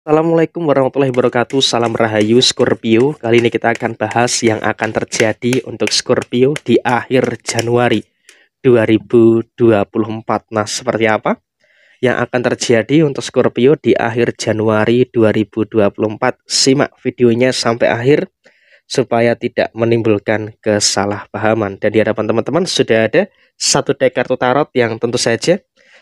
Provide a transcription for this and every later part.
Assalamualaikum warahmatullahi wabarakatuh Salam Rahayu Scorpio Kali ini kita akan bahas yang akan terjadi untuk Scorpio di akhir Januari 2024 Nah seperti apa? Yang akan terjadi untuk Scorpio di akhir Januari 2024 Simak videonya sampai akhir Supaya tidak menimbulkan kesalahpahaman Dan di hadapan teman-teman sudah ada satu deck kartu tarot yang tentu saja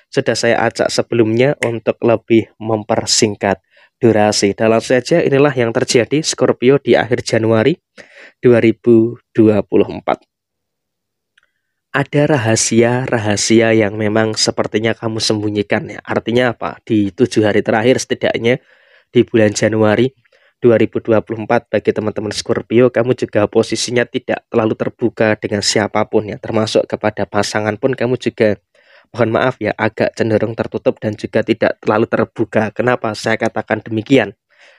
sudah saya ajak sebelumnya untuk lebih mempersingkat durasi. Dalam saja inilah yang terjadi Scorpio di akhir Januari 2024. Ada rahasia-rahasia yang memang sepertinya kamu sembunyikan ya. Artinya apa? Di tujuh hari terakhir setidaknya di bulan Januari 2024 bagi teman-teman Scorpio kamu juga posisinya tidak terlalu terbuka dengan siapapun ya termasuk kepada pasangan pun kamu juga mohon maaf ya agak cenderung tertutup dan juga tidak terlalu terbuka. Kenapa saya katakan demikian?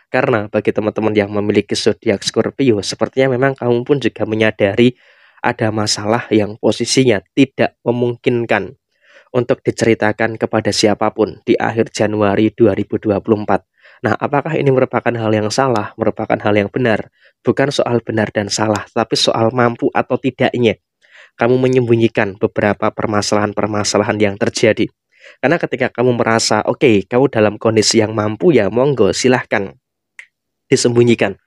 Karena bagi teman-teman yang memiliki zodiak Scorpio, sepertinya memang kamu pun juga menyadari ada masalah yang posisinya tidak memungkinkan untuk diceritakan kepada siapapun di akhir Januari 2024. Nah, apakah ini merupakan hal yang salah, merupakan hal yang benar? Bukan soal benar dan salah, tapi soal mampu atau tidaknya kamu menyembunyikan beberapa permasalahan-permasalahan yang terjadi. Karena ketika kamu merasa, oke, okay, kamu dalam kondisi yang mampu ya, monggo, silahkan disembunyikan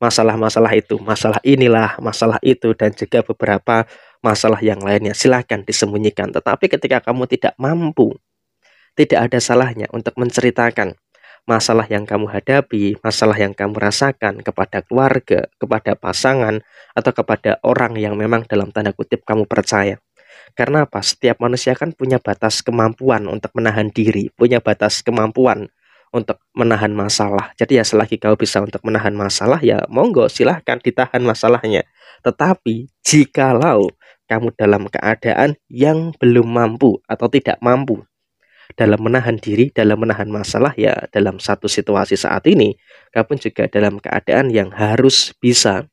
masalah-masalah itu, masalah inilah, masalah itu, dan juga beberapa masalah yang lainnya. Silahkan disembunyikan. Tetapi ketika kamu tidak mampu, tidak ada salahnya untuk menceritakan masalah yang kamu hadapi, masalah yang kamu rasakan kepada keluarga, kepada pasangan, atau kepada orang yang memang dalam tanda kutip kamu percaya. Karena apa? Setiap manusia kan punya batas kemampuan untuk menahan diri, punya batas kemampuan untuk menahan masalah. Jadi ya selagi kau bisa untuk menahan masalah ya monggo silahkan ditahan masalahnya. Tetapi jikalau kamu dalam keadaan yang belum mampu atau tidak mampu dalam menahan diri, dalam menahan masalah ya dalam satu situasi saat ini, kapan juga dalam keadaan yang harus bisa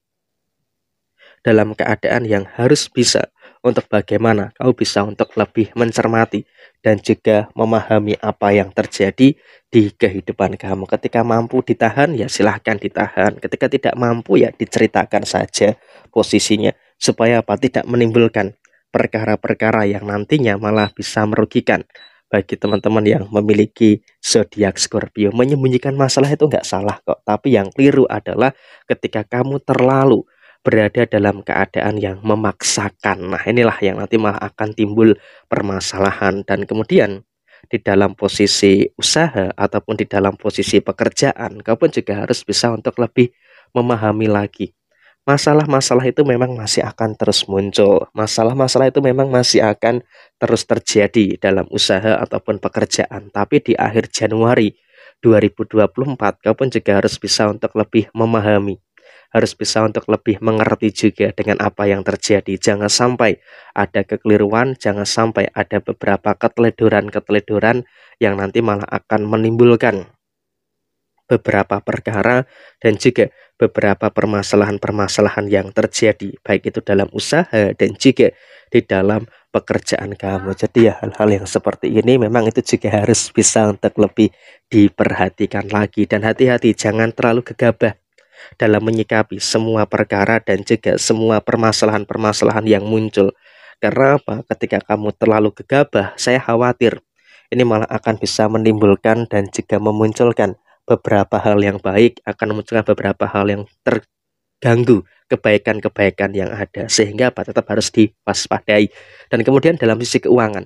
dalam keadaan yang harus bisa untuk bagaimana kau bisa untuk lebih mencermati dan juga memahami apa yang terjadi di kehidupan kamu. Ketika mampu ditahan ya silahkan ditahan. Ketika tidak mampu ya diceritakan saja posisinya supaya apa tidak menimbulkan perkara-perkara yang nantinya malah bisa merugikan bagi teman-teman yang memiliki zodiak Scorpio menyembunyikan masalah itu nggak salah kok tapi yang keliru adalah ketika kamu terlalu berada dalam keadaan yang memaksakan nah inilah yang nanti malah akan timbul permasalahan dan kemudian di dalam posisi usaha ataupun di dalam posisi pekerjaan kamu pun juga harus bisa untuk lebih memahami lagi masalah-masalah itu memang masih akan terus muncul. Masalah-masalah itu memang masih akan terus terjadi dalam usaha ataupun pekerjaan. Tapi di akhir Januari 2024, kau pun juga harus bisa untuk lebih memahami. Harus bisa untuk lebih mengerti juga dengan apa yang terjadi. Jangan sampai ada kekeliruan, jangan sampai ada beberapa keteledoran-keteledoran yang nanti malah akan menimbulkan beberapa perkara dan juga beberapa permasalahan-permasalahan yang terjadi baik itu dalam usaha dan juga di dalam pekerjaan kamu jadi ya hal-hal yang seperti ini memang itu juga harus bisa untuk lebih diperhatikan lagi dan hati-hati jangan terlalu gegabah dalam menyikapi semua perkara dan juga semua permasalahan-permasalahan yang muncul karena apa? Ketika kamu terlalu gegabah, saya khawatir ini malah akan bisa menimbulkan dan juga memunculkan beberapa hal yang baik, akan memunculkan beberapa hal yang terganggu kebaikan-kebaikan yang ada sehingga apa tetap harus diwaspadai. Dan kemudian dalam sisi keuangan.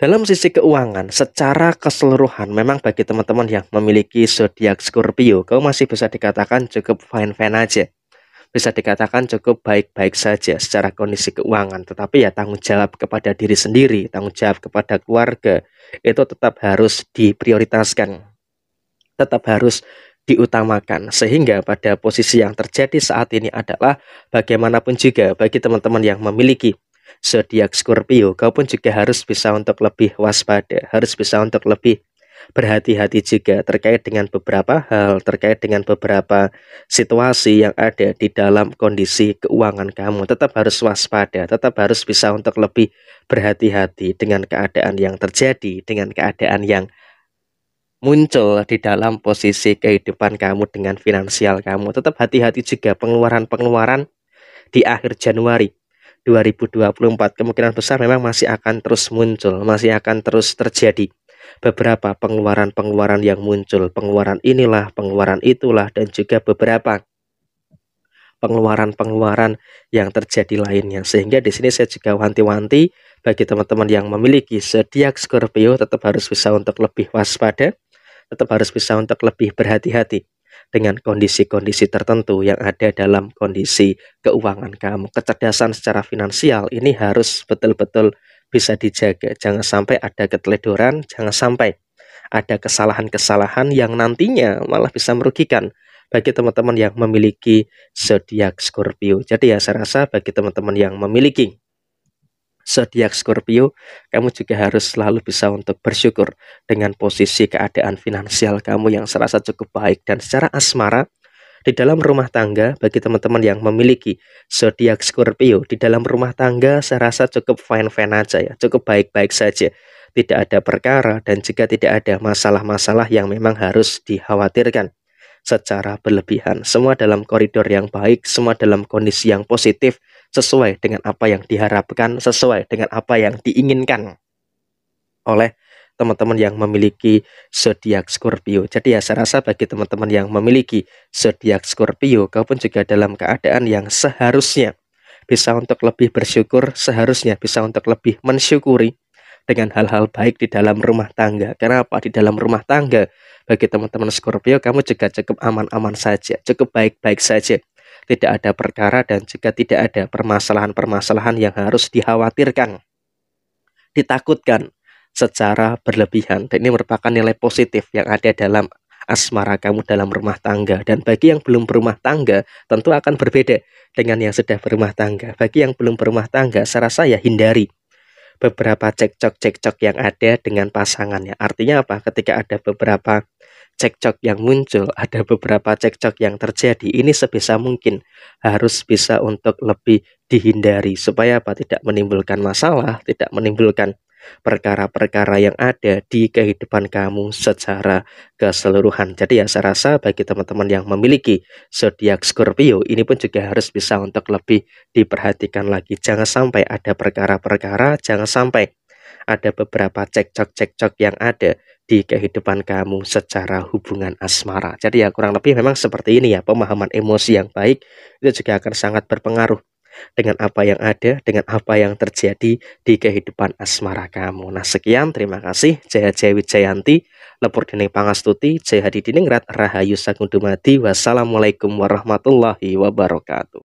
Dalam sisi keuangan secara keseluruhan memang bagi teman-teman yang memiliki zodiak Scorpio, kau masih bisa dikatakan cukup fine-fine aja. Bisa dikatakan cukup baik-baik saja secara kondisi keuangan, tetapi ya tanggung jawab kepada diri sendiri, tanggung jawab kepada keluarga itu tetap harus diprioritaskan tetap harus diutamakan sehingga pada posisi yang terjadi saat ini adalah bagaimanapun juga bagi teman-teman yang memiliki zodiak Scorpio kau pun juga harus bisa untuk lebih waspada harus bisa untuk lebih berhati-hati juga terkait dengan beberapa hal, terkait dengan beberapa situasi yang ada di dalam kondisi keuangan kamu. Tetap harus waspada, tetap harus bisa untuk lebih berhati-hati dengan keadaan yang terjadi, dengan keadaan yang muncul di dalam posisi kehidupan kamu dengan finansial kamu. Tetap hati-hati juga pengeluaran-pengeluaran di akhir Januari 2024 kemungkinan besar memang masih akan terus muncul, masih akan terus terjadi. Beberapa pengeluaran-pengeluaran yang muncul, pengeluaran inilah, pengeluaran itulah dan juga beberapa pengeluaran-pengeluaran yang terjadi lainnya. Sehingga di sini saya juga wanti-wanti bagi teman-teman yang memiliki zodiak Scorpio tetap harus bisa untuk lebih waspada tetap harus bisa untuk lebih berhati-hati dengan kondisi-kondisi tertentu yang ada dalam kondisi keuangan kamu. Kecerdasan secara finansial ini harus betul-betul bisa dijaga. Jangan sampai ada keteledoran, jangan sampai ada kesalahan-kesalahan yang nantinya malah bisa merugikan bagi teman-teman yang memiliki zodiak Scorpio. Jadi ya saya rasa bagi teman-teman yang memiliki zodiak Scorpio, kamu juga harus selalu bisa untuk bersyukur dengan posisi keadaan finansial kamu yang serasa cukup baik dan secara asmara di dalam rumah tangga bagi teman-teman yang memiliki zodiak Scorpio di dalam rumah tangga serasa cukup fine-fine aja ya, cukup baik-baik saja tidak ada perkara dan juga tidak ada masalah-masalah yang memang harus dikhawatirkan secara berlebihan. Semua dalam koridor yang baik, semua dalam kondisi yang positif, sesuai dengan apa yang diharapkan, sesuai dengan apa yang diinginkan oleh teman-teman yang memiliki zodiak Scorpio. Jadi ya saya rasa bagi teman-teman yang memiliki zodiak Scorpio, kau pun juga dalam keadaan yang seharusnya bisa untuk lebih bersyukur, seharusnya bisa untuk lebih mensyukuri dengan hal-hal baik di dalam rumah tangga. Kenapa? Di dalam rumah tangga, bagi teman-teman Scorpio, kamu juga cukup aman-aman saja, cukup baik-baik saja. Tidak ada perkara dan juga tidak ada permasalahan-permasalahan yang harus dikhawatirkan, ditakutkan secara berlebihan. Dan ini merupakan nilai positif yang ada dalam asmara kamu dalam rumah tangga. Dan bagi yang belum berumah tangga, tentu akan berbeda dengan yang sudah berumah tangga. Bagi yang belum berumah tangga, saya rasa ya hindari beberapa cekcok-cekcok yang ada dengan pasangannya. Artinya apa? Ketika ada beberapa cekcok yang muncul, ada beberapa cekcok yang terjadi. Ini sebisa mungkin harus bisa untuk lebih dihindari supaya apa? Tidak menimbulkan masalah, tidak menimbulkan perkara-perkara yang ada di kehidupan kamu secara keseluruhan. Jadi ya saya rasa bagi teman-teman yang memiliki zodiak Scorpio ini pun juga harus bisa untuk lebih diperhatikan lagi. Jangan sampai ada perkara-perkara, jangan sampai ada beberapa cekcok-cekcok yang ada di kehidupan kamu secara hubungan asmara. Jadi ya kurang lebih memang seperti ini ya pemahaman emosi yang baik itu juga akan sangat berpengaruh dengan apa yang ada, dengan apa yang terjadi di kehidupan asmara kamu. Nah sekian, terima kasih. Jaya Jaya Wijayanti, Lepur Dini Pangastuti, Jaya Hadi Diningrat, Rahayu Sagundumadi. Wassalamualaikum warahmatullahi wabarakatuh.